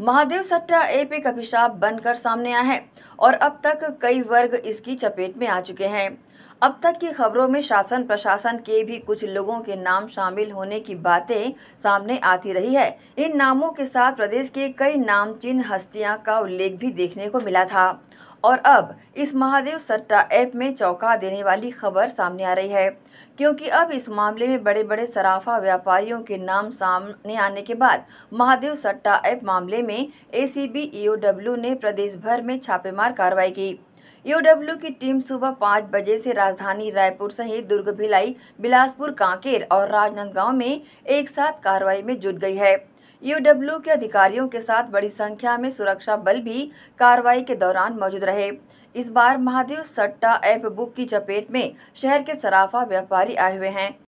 महादेव सट्टा एप एक अभिशाप बनकर सामने आया है और अब तक कई वर्ग इसकी चपेट में आ चुके हैं अब तक की खबरों में शासन प्रशासन के भी कुछ लोगों के नाम शामिल होने की बातें सामने आती रही है इन नामों के साथ प्रदेश के कई नामचीन हस्तियां का उल्लेख भी देखने को मिला था और अब इस महादेव सट्टा ऐप में चौंका देने वाली खबर सामने आ रही है क्योंकि अब इस मामले में बड़े बड़े सराफा व्यापारियों के नाम सामने आने के बाद महादेव सट्टा ऐप मामले में ए सी e ने प्रदेश भर में छापेमार कार्रवाई की ईओडब्ल्यू की टीम सुबह पाँच बजे से राजधानी रायपुर सहित दुर्ग भिलाई बिलासपुर कांकेर और राजनांदगांव में एक साथ कार्रवाई में जुट गई है ईओडब्ल्यू के अधिकारियों के साथ बड़ी संख्या में सुरक्षा बल भी कार्रवाई के दौरान मौजूद रहे इस बार महादेव सट्टा ऐप बुक की चपेट में शहर के सराफा व्यापारी आए हुए हैं